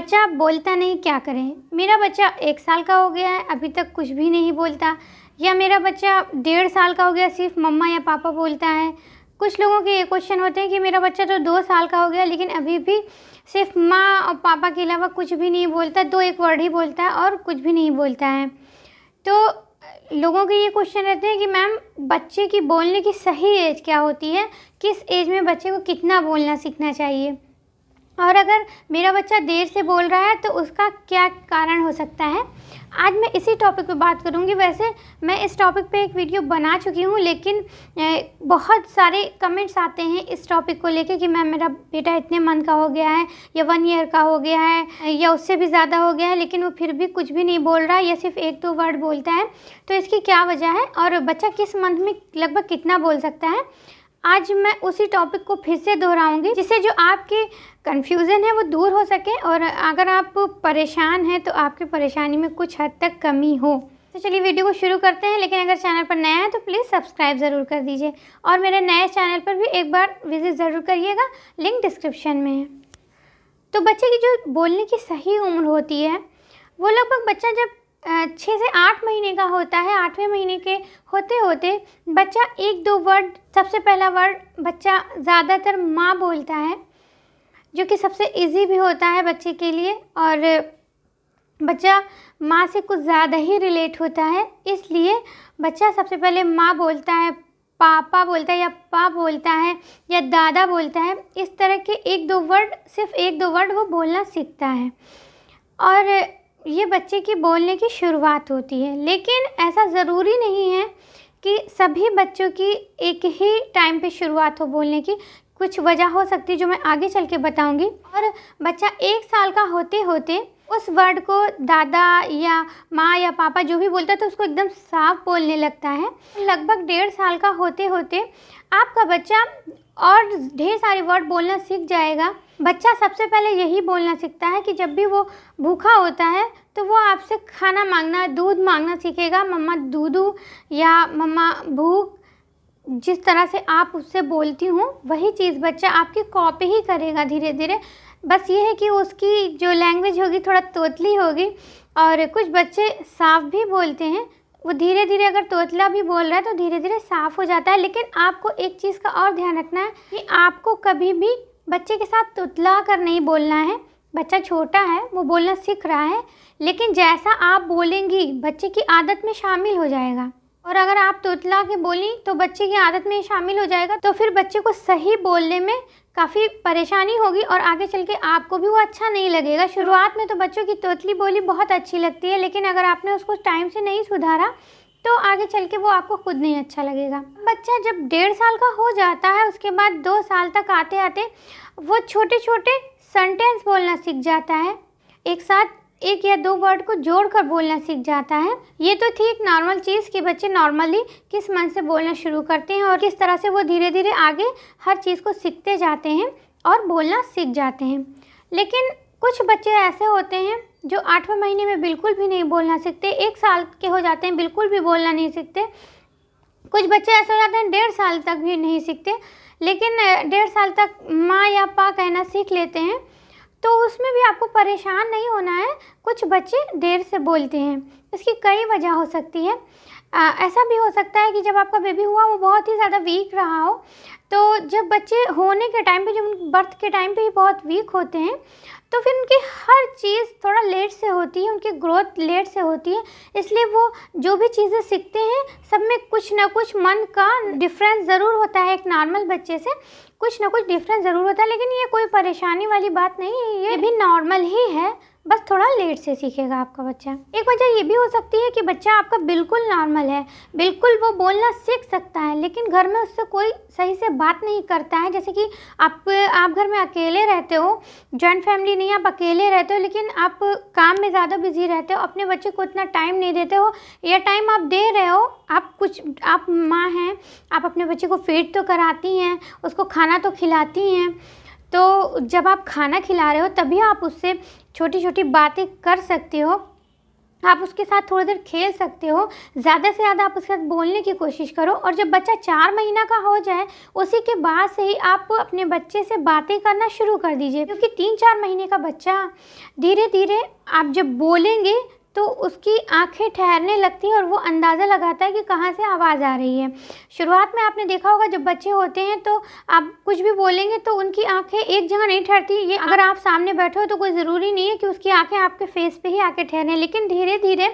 बच्चा बोलता नहीं क्या करें मेरा बच्चा एक साल का हो गया है अभी तक कुछ भी नहीं बोलता या मेरा बच्चा डेढ़ साल का हो गया सिर्फ मम्मा या पापा बोलता है कुछ लोगों के ये क्वेश्चन होते हैं कि मेरा बच्चा तो दो साल का हो गया लेकिन अभी भी सिर्फ माँ और पापा के अलावा कुछ भी नहीं बोलता दो एक वर्ड ही बोलता है और कुछ भी नहीं बोलता है तो लोगों के ये क्वेश्चन रहते हैं कि मैम बच्चे की बोलने की सही एज क्या होती है किस एज में बच्चे को कितना बोलना सीखना चाहिए और अगर मेरा बच्चा देर से बोल रहा है तो उसका क्या कारण हो सकता है आज मैं इसी टॉपिक पे बात करूँगी वैसे मैं इस टॉपिक पे एक वीडियो बना चुकी हूँ लेकिन बहुत सारे कमेंट्स आते हैं इस टॉपिक को लेके कि मैम मेरा बेटा इतने मंथ का हो गया है या वन ईयर का हो गया है या उससे भी ज़्यादा हो गया है लेकिन वो फिर भी कुछ भी नहीं बोल रहा या सिर्फ एक दो वर्ड बोलता है तो इसकी क्या वजह है और बच्चा किस मंथ में लगभग कितना बोल सकता है आज मैं उसी टॉपिक को फिर से दोहराऊंगी जिससे जो आपके कन्फ्यूज़न है वो दूर हो सके और अगर आप परेशान हैं तो आपकी परेशानी में कुछ हद तक कमी हो तो चलिए वीडियो को शुरू करते हैं लेकिन अगर चैनल पर नया है तो प्लीज़ सब्सक्राइब ज़रूर कर दीजिए और मेरे नए चैनल पर भी एक बार विज़िट ज़रूर करिएगा लिंक डिस्क्रिप्शन में है तो बच्चे की जो बोलने की सही उम्र होती है वो लगभग बच्चा जब छः से आठ महीने का होता है आठवें महीने के होते होते बच्चा एक दो वर्ड सबसे पहला वर्ड बच्चा ज़्यादातर माँ बोलता है जो कि सबसे इजी भी होता है बच्चे के लिए और बच्चा माँ से कुछ ज़्यादा ही रिलेट होता है इसलिए बच्चा सबसे पहले माँ बोलता है पापा बोलता है या पा बोलता है या दादा बोलता है इस तरह के एक दो वर्ड सिर्फ एक दो वर्ड वो बोलना सीखता है और ये बच्चे की बोलने की शुरुआत होती है लेकिन ऐसा ज़रूरी नहीं है कि सभी बच्चों की एक ही टाइम पे शुरुआत हो बोलने की कुछ वजह हो सकती है जो मैं आगे चल के बताऊँगी और बच्चा एक साल का होते होते उस वर्ड को दादा या माँ या पापा जो भी बोलता है तो उसको एकदम साफ बोलने लगता है लगभग डेढ़ साल का होते होते आपका बच्चा और ढेर सारे वर्ड बोलना सीख जाएगा बच्चा सबसे पहले यही बोलना सीखता है कि जब भी वो भूखा होता है तो वो आपसे खाना मांगना दूध मांगना सीखेगा मम्मा दूधू या मम्मा भूख जिस तरह से आप उससे बोलती हूँ वही चीज़ बच्चा आपकी कॉपी ही करेगा धीरे धीरे बस ये है कि उसकी जो लैंग्वेज होगी थोड़ा तोतली होगी और कुछ बच्चे साफ भी बोलते हैं वो धीरे धीरे अगर तोतला भी बोल रहा है तो धीरे धीरे साफ हो जाता है लेकिन आपको एक चीज़ का और ध्यान रखना है कि आपको कभी भी बच्चे के साथ तोतला कर नहीं बोलना है बच्चा छोटा है वो बोलना सीख रहा है लेकिन जैसा आप बोलेंगी बच्चे की आदत में शामिल हो जाएगा और अगर आप तोतला के बोली तो बच्चे की आदत में शामिल हो जाएगा तो फिर बच्चे को सही बोलने में काफ़ी परेशानी होगी और आगे चल के आपको भी वो अच्छा नहीं लगेगा शुरुआत में तो बच्चों की तोतली बोली बहुत अच्छी लगती है लेकिन अगर आपने उसको टाइम से नहीं सुधारा तो आगे चल के वो आपको खुद नहीं अच्छा लगेगा बच्चा जब डेढ़ साल का हो जाता है उसके बाद दो साल तक आते आते वो छोटे छोटे सेंटेंस बोलना सीख जाता है एक साथ एक या दो वर्ड को जोड़कर बोलना सीख जाता है ये तो थी एक नॉर्मल चीज़ कि बच्चे नॉर्मली किस मन से बोलना शुरू करते हैं और किस तरह से वो धीरे धीरे आगे हर चीज़ को सीखते जाते हैं और बोलना सीख जाते हैं लेकिन कुछ बच्चे ऐसे होते हैं जो आठवें महीने में बिल्कुल भी नहीं बोलना सीखते एक साल के हो जाते हैं बिल्कुल भी बोलना नहीं सीखते कुछ बच्चे ऐसे हो जाते हैं डेढ़ साल तक भी नहीं सीखते लेकिन डेढ़ साल तक माँ या पा कहना सीख लेते हैं तो उसमें भी आपको परेशान नहीं होना है कुछ बच्चे देर से बोलते हैं इसकी कई वजह हो सकती है आ, ऐसा भी हो सकता है कि जब आपका बेबी हुआ वो बहुत ही ज़्यादा वीक रहा हो तो जब बच्चे होने के टाइम पे जब बर्थ के टाइम पे ही बहुत वीक होते हैं तो फिर उनकी हर चीज़ थोड़ा लेट से होती है उनकी ग्रोथ लेट से होती है इसलिए वो जो भी चीज़ें सीखते हैं सब में कुछ ना कुछ मन का डिफरेंस ज़रूर होता है एक नॉर्मल बच्चे से कुछ ना कुछ डिफरेंस ज़रूर होता है लेकिन ये कोई परेशानी वाली बात नहीं है ये भी नॉर्मल ही है बस थोड़ा लेट से सीखेगा आपका बच्चा एक वजह ये भी हो सकती है कि बच्चा आपका बिल्कुल नॉर्मल है बिल्कुल वो बोलना सीख सकता है लेकिन घर में उससे कोई सही से बात नहीं करता है जैसे कि आप आप घर में अकेले रहते हो जॉइंट फैमिली नहीं आप अकेले रहते हो लेकिन आप काम में ज़्यादा बिजी रहते हो अपने बच्चे को इतना टाइम नहीं देते हो या टाइम आप दे रहे हो आप कुछ आप माँ हैं आप अपने बच्चे को फीड तो कराती हैं उसको खाना तो खिलाती हैं तो जब आप खाना खिला रहे हो तभी आप उससे छोटी छोटी बातें कर सकते हो आप उसके साथ थोड़ी देर खेल सकते हो ज़्यादा से ज़्यादा आप उसके साथ बोलने की कोशिश करो और जब बच्चा चार महीना का हो जाए उसी के बाद से ही आप अपने बच्चे से बातें करना शुरू कर दीजिए क्योंकि तीन चार महीने का बच्चा धीरे धीरे आप जब बोलेंगे तो उसकी आंखें ठहरने लगती है और वो अंदाज़ा लगाता है कि कहाँ से आवाज़ आ रही है शुरुआत में आपने देखा होगा जब बच्चे होते हैं तो आप कुछ भी बोलेंगे तो उनकी आंखें एक जगह नहीं ठहरती ये हाँ। अगर आप सामने बैठे हो तो कोई ज़रूरी नहीं है कि उसकी आंखें आपके फेस पे ही आके ठहरें लेकिन धीरे धीरे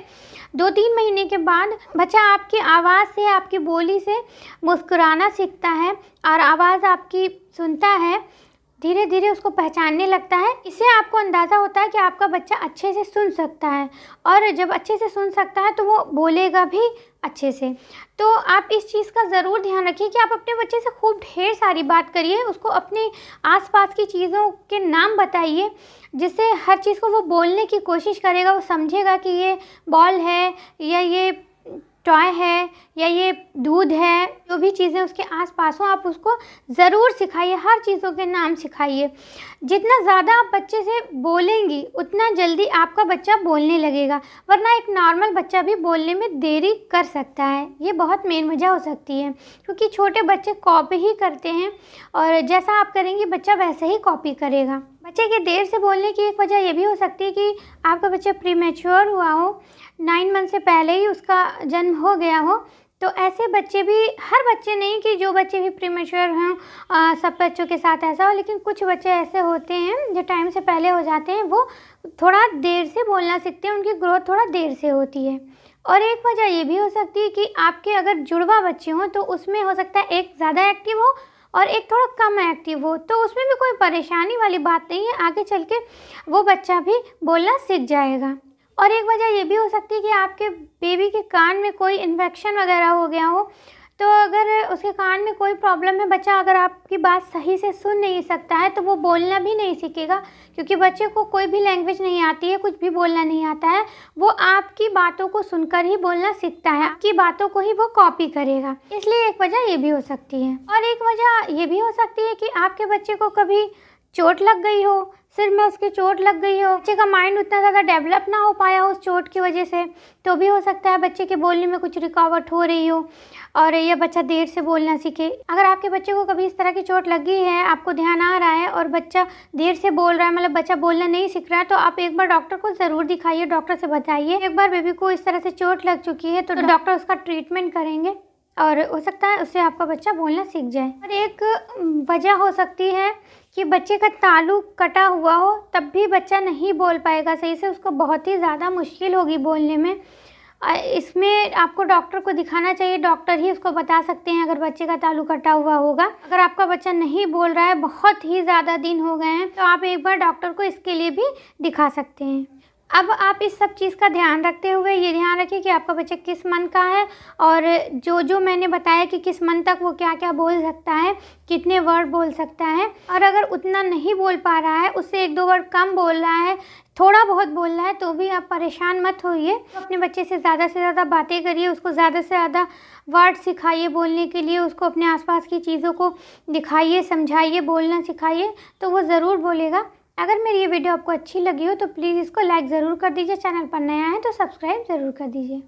दो तीन महीने के बाद बच्चा आपकी आवाज़ से आपकी बोली से मुस्कुराना सीखता है और आवाज़ आपकी सुनता है धीरे धीरे उसको पहचानने लगता है इससे आपको अंदाज़ा होता है कि आपका बच्चा अच्छे से सुन सकता है और जब अच्छे से सुन सकता है तो वो बोलेगा भी अच्छे से तो आप इस चीज़ का ज़रूर ध्यान रखिए कि आप अपने बच्चे से खूब ढेर सारी बात करिए उसको अपने आसपास की चीज़ों के नाम बताइए जिससे हर चीज़ को वो बोलने की कोशिश करेगा वो समझेगा कि ये बॉल है या ये टॉय है या ये दूध है जो भी चीज़ें उसके आसपास हो आप उसको ज़रूर सिखाइए हर चीज़ों के नाम सिखाइए जितना ज़्यादा आप बच्चे से बोलेंगी उतना जल्दी आपका बच्चा बोलने लगेगा वरना एक नॉर्मल बच्चा भी बोलने में देरी कर सकता है ये बहुत मेन वजह हो सकती है क्योंकि छोटे बच्चे कॉपी ही करते हैं और जैसा आप करेंगे बच्चा वैसे ही कॉपी करेगा बच्चे के देर से बोलने की एक वजह यह भी हो सकती है कि आपका बच्चा प्री मेच्योर हुआ हो नाइन मंथ से पहले ही उसका जन्म हो गया हो तो ऐसे बच्चे भी हर बच्चे नहीं कि जो बच्चे भी प्री मेच्योर हों सब बच्चों के साथ ऐसा हो लेकिन कुछ बच्चे ऐसे होते हैं जो टाइम से पहले हो जाते हैं वो थोड़ा देर से बोलना सीखते हैं उनकी ग्रोथ थोड़ा देर से होती है और एक वजह ये भी हो सकती है कि आपके अगर जुड़वा बच्चे हों तो उसमें हो सकता है एक ज़्यादा एक्टिव हो और एक थोड़ा कम एक्टिव हो तो उसमें भी कोई परेशानी वाली बात नहीं है आगे चल के वो बच्चा भी बोलना सीख जाएगा और एक वजह ये भी हो सकती है कि आपके बेबी के कान में कोई इन्फेक्शन वगैरह हो गया हो तो अगर उसके कान में कोई प्रॉब्लम है बच्चा अगर आपकी बात सही से सुन नहीं सकता है तो वो बोलना भी नहीं सीखेगा क्योंकि बच्चे को कोई भी लैंग्वेज नहीं आती है कुछ भी बोलना नहीं आता है वो आपकी बातों को सुनकर ही बोलना सीखता है आपकी बातों को ही वो कॉपी करेगा इसलिए एक वजह ये भी हो सकती है और एक वजह ये भी हो सकती है कि आपके बच्चे को कभी चोट लग गई हो सिर में उसकी चोट लग गई हो बच्चे का माइंड उतना ज़्यादा डेवलप ना हो पाया हो उस चोट की वजह से तो भी हो सकता है बच्चे के बोलने में कुछ रुकावट हो रही हो और यह बच्चा देर से बोलना सीखे अगर आपके बच्चे को कभी इस तरह की चोट लगी है आपको ध्यान आ रहा है और बच्चा देर से बोल रहा है मतलब बच्चा बोलना नहीं सीख रहा है तो आप एक बार डॉक्टर को ज़रूर दिखाइए डॉक्टर से बताइए एक बार बेबी को इस तरह से चोट लग चुकी है तो, तो डॉक्टर उसका ट्रीटमेंट करेंगे और हो सकता है उससे आपका बच्चा बोलना सीख जाए और एक वजह हो सकती है कि बच्चे का तालू कटा हुआ हो तब भी बच्चा नहीं बोल पाएगा सही से उसको बहुत ही ज़्यादा मुश्किल होगी बोलने में इसमें आपको डॉक्टर को दिखाना चाहिए डॉक्टर ही उसको बता सकते हैं अगर बच्चे का तालू कटा हुआ होगा अगर आपका बच्चा नहीं बोल रहा है बहुत ही ज़्यादा दिन हो गए हैं तो आप एक बार डॉक्टर को इसके लिए भी दिखा सकते हैं अब आप इस सब चीज़ का ध्यान रखते हुए ये ध्यान रखिए कि आपका बच्चा किस मन का है और जो जो मैंने बताया कि किस मन तक वो क्या क्या बोल सकता है कितने वर्ड बोल सकता है और अगर उतना नहीं बोल पा रहा है उससे एक दो वर्ड कम बोल रहा है थोड़ा बहुत बोल रहा है तो भी आप परेशान मत होइए अपने बच्चे से ज़्यादा से ज़्यादा बातें करिए उसको ज़्यादा से ज़्यादा वर्ड सिखाइए बोलने के लिए उसको अपने आसपास की चीज़ों को दिखाइए समझाइए बोलना सिखाइए तो वो ज़रूर बोलेगा अगर मेरी ये वीडियो आपको अच्छी लगी हो तो प्लीज़ इसको लाइक ज़रूर कर दीजिए चैनल पर नया है तो सब्सक्राइब ज़रूर कर दीजिए